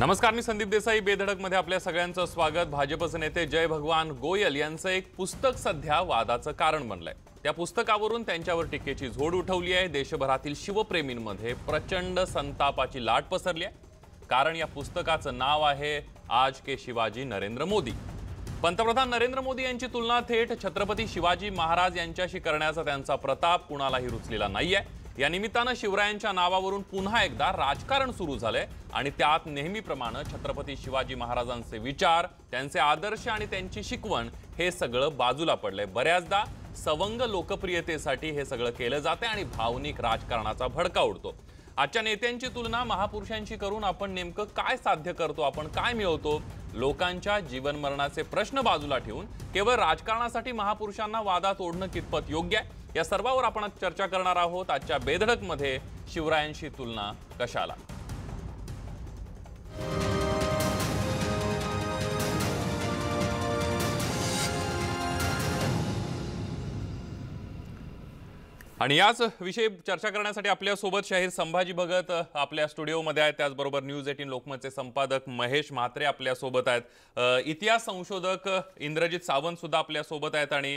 नमस्कार मी संदीप देसाई बेधडकमध्ये आपल्या सगळ्यांचं स्वागत भाजपचे नेते जय भगवान गोयल यांचं एक पुस्तक सध्या वादाचं कारण बनलंय त्या पुस्तकावरून त्यांच्यावर टीकेची झोड उठवली आहे देशभरातील शिवप्रेमींमध्ये प्रचंड संतापाची लाट पसरली आहे कारण या पुस्तकाचं नाव आहे आज के शिवाजी नरेंद्र मोदी पंतप्रधान नरेंद्र मोदी यांची तुलना थेट छत्रपती शिवाजी महाराज यांच्याशी करण्याचा त्यांचा प्रताप कुणालाही रुचलेला नाही आहे या निमित्तानं शिवरायांच्या नावावरून पुन्हा एकदा राजकारण सुरू झालंय आणि त्यात नेहमीप्रमाणे छत्रपती शिवाजी महाराजांचे विचार त्यांचे आदर्श आणि त्यांची शिकवण हे सगळं बाजूला पडलंय बऱ्याचदा सवंग लोकप्रियतेसाठी हे सगळं केलं जाते आणि भावनिक राजकारणाचा भडका उडतो आजच्या नेत्यांची तुलना महापुरुषांशी करून आपण नेमकं काय साध्य करतो आपण काय मिळवतो लोकांच्या जीवनमरणाचे प्रश्न बाजूला ठेवून केवळ राजकारणासाठी महापुरुषांना वादात ओढणं कितपत योग्य आहे या सर्वावर आपण चर्चा करणार आहोत आजच्या बेधडकमध्ये शिवरायांशी तुलना कशाला आणि याच विषयी चर्चा करण्यासाठी आपल्यासोबत शाहीर संभाजी भगत आपल्या स्टुडिओमध्ये आहेत त्याचबरोबर न्यूज एटीन लोकमतचे संपादक महेश म्हात्रे आपल्यासोबत आहेत इतिहास संशोधक इंद्रजित सावंत सुद्धा आपल्यासोबत आहेत आणि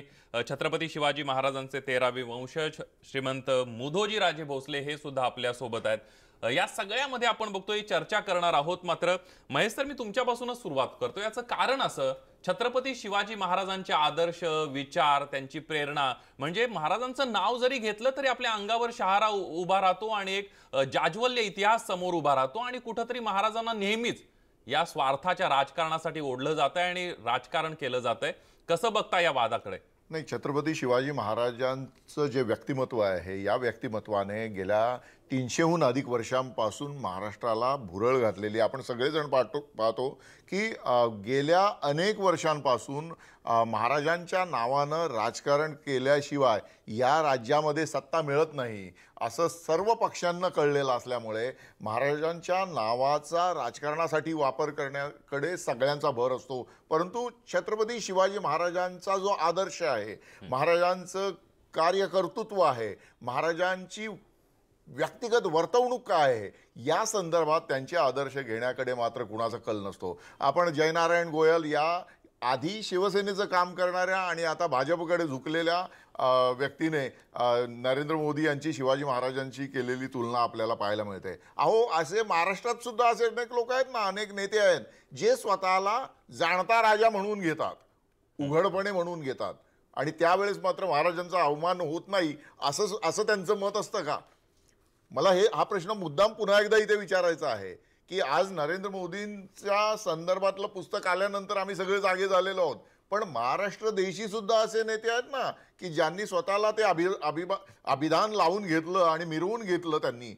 छत्रपती शिवाजी महाराजांचे तेरावे वंशज श्रीमंत मुधोजी राजे भोसले हे सुद्धा आपल्यासोबत आहेत या सगळ्यामध्ये आपण बघतोय चर्चा करणार आहोत मात्र महेश तर मी तुमच्यापासूनच सुरुवात करतो याचं कारण असं छत्रपती शिवाजी महाराजांचे आदर्श विचार त्यांची प्रेरणा म्हणजे महाराजांचं नाव जरी घेतलं तरी आपल्या अंगावर शहारा उभा राहतो आणि एक जाज्वल्य इतिहास समोर उभा राहतो आणि कुठंतरी महाराजांना नेहमीच या स्वार्थाच्या राजकारणासाठी ओढलं जात आहे आणि राजकारण केलं जात आहे कसं बघता या वादाकडे नाही छत्रपती शिवाजी महाराजांचं जे व्यक्तिमत्व आहे या व्यक्तिमत्वाने गेल्या तीनशेहून अधिक वर्षांपासून महाराष्ट्राला भुरळ घातलेली आपण सगळेजण पाहतो पाहतो की गेल्या अनेक वर्षांपासून महाराजांच्या नावानं राजकारण केल्याशिवाय या राज्यामध्ये सत्ता मिळत नाही असं सर्व पक्षांना कळलेलं असल्यामुळे महाराजांच्या नावाचा राजकारणासाठी वापर करण्याकडे सगळ्यांचा भर असतो परंतु छत्रपती शिवाजी महाराजांचा जो आदर्श आहे महाराजांचं कार्यकर्तृत्व आहे महाराजांची व्यक्तिगत वर्तवणूक काय आहे या संदर्भात त्यांचे आदर्श घेण्याकडे मात्र कुणाचा कल नसतो आपण जयनारायण गोयल या आधी शिवसेनेचं काम करणाऱ्या आणि आता भाजपकडे झुकलेल्या व्यक्तीने नरेंद्र मोदी यांची शिवाजी महाराजांची केलेली तुलना आपल्याला पाहायला मिळते अहो असे महाराष्ट्रात सुद्धा असे अनेक लोक आहेत ना अनेक नेते आहेत जे स्वतःला जाणता राजा म्हणून घेतात उघडपणे म्हणून घेतात आणि त्यावेळेस मात्र महाराजांचा अवमान होत नाही असं असं त्यांचं मत असतं का मला हे हा प्रश्न मुद्दाम पुन्हा एकदा इथे विचारायचा आहे की आज नरेंद्र मोदींच्या संदर्भातलं पुस्तक आल्यानंतर आम्ही सगळे जागे झालेलो आहोत पण महाराष्ट्र देशी सुद्धा असे नेते आहेत ना की ज्यांनी स्वतःला ते अभि अभिबा अभिधान लावून घेतलं आणि मिरवून घेतलं त्यांनी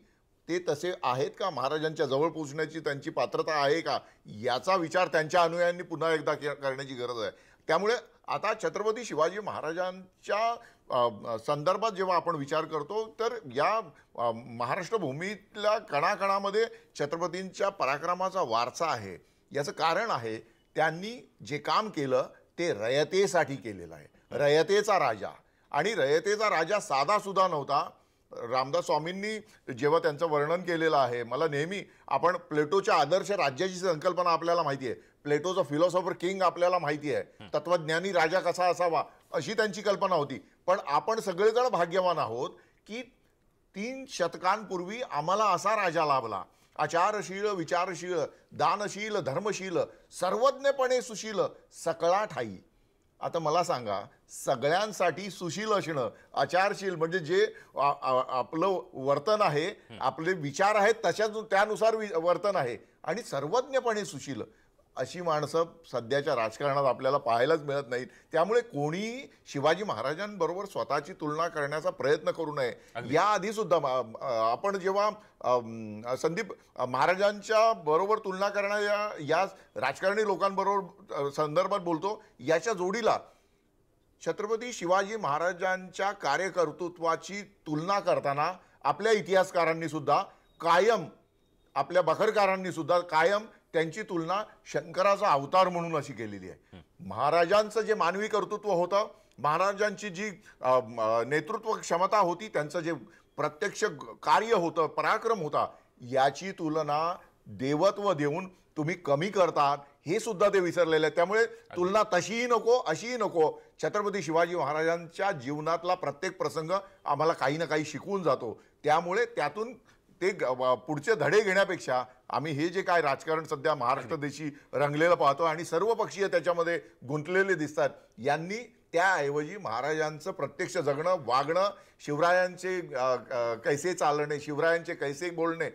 ते तसे आहेत का महाराजांच्या जवळ पोचण्याची त्यांची पात्रता आहे का याचा विचार त्यांच्या अनुयायांनी पुन्हा एकदा करण्याची गरज आहे त्यामुळे आता छत्रपती शिवाजी महाराजांच्या संदर्भात जेव्हा आपण विचार करतो तर या महाराष्ट्र भूमीतल्या कणाकणामध्ये छत्रपतींच्या पराक्रमाचा वारसा आहे याचं कारण आहे त्यांनी जे काम केलं ते रयतेसाठी केलेलं आहे रयतेचा राजा आणि रयतेचा राजा साधासुद्धा नव्हता रामदास स्वामींनी जेव्हा त्यांचं वर्णन केलेलं आहे मला नेहमी आपण प्लेटोच्या आदर्श राज्याची संकल्पना आपल्याला माहिती आहे प्लेटोचा फिलॉसॉफर किंग आपल्याला माहिती आहे तत्वज्ञानी राजा कसा असावा अशी त्यांची कल्पना होती पण आपण सगळेजण भाग्यवान आहोत की तीन शतकांपूर्वी आम्हाला असा राजा लाभला आचारशील विचारशील दानशील धर्मशील सर्वज्ञपणे सुशील सकळा ठाई आता मला सांगा सगळ्यांसाठी सुशील असणं आचारशील म्हणजे जे आपलं वर्तन आहे आपले विचार आहेत तशाच त्यानुसार वर्तन आहे आणि सर्वज्ञपणे सुशील अशी माणसं सध्याच्या राजकारणात आपल्याला पाहायलाच मिळत नाहीत त्यामुळे कोणी शिवाजी महाराजांबरोबर स्वतःची तुलना करण्याचा प्रयत्न करू नये याआधी सुद्धा आपण जेव्हा संदीप महाराजांच्या बरोबर तुलना करणाऱ्या या राजकारणी लोकांबरोबर संदर्भात बोलतो याच्या जोडीला छत्रपती शिवाजी महाराजांच्या कार्यकर्तृत्वाची तुलना करताना आपल्या इतिहासकारांनी सुद्धा कायम आपल्या बखरकारांनी सुद्धा कायम त्यांची तुलना शंकराचा अवतार म्हणून अशी केलेली आहे महाराजांचं जे मानवी कर्तृत्व होतं महाराजांची जी नेतृत्व क्षमता होती त्यांचं जे प्रत्यक्ष कार्य होतं पराक्रम होता याची तुलना देवत्व देऊन तुम्ही कमी करतात हे सुद्धा ते विसरलेले आहे त्यामुळे तुलना तशीही नको अशीही नको छत्रपती शिवाजी महाराजांच्या जीवनातला प्रत्येक प्रसंग आम्हाला काही ना काही शिकवून जातो त्यामुळे त्यातून ते पुढचे धडे घेण्यापेक्षा आम्ही हे जे काय राजकारण सध्या महाराष्ट्र देशी रंगलेलं पाहतो आणि सर्व पक्षीय त्याच्यामध्ये गुंतलेले दिसतात यांनी त्याऐवजी महाराजांचं प्रत्यक्ष जगणं वागणं शिवरायांचे कैसे चालणे शिवरायांचे कैसे बोलणे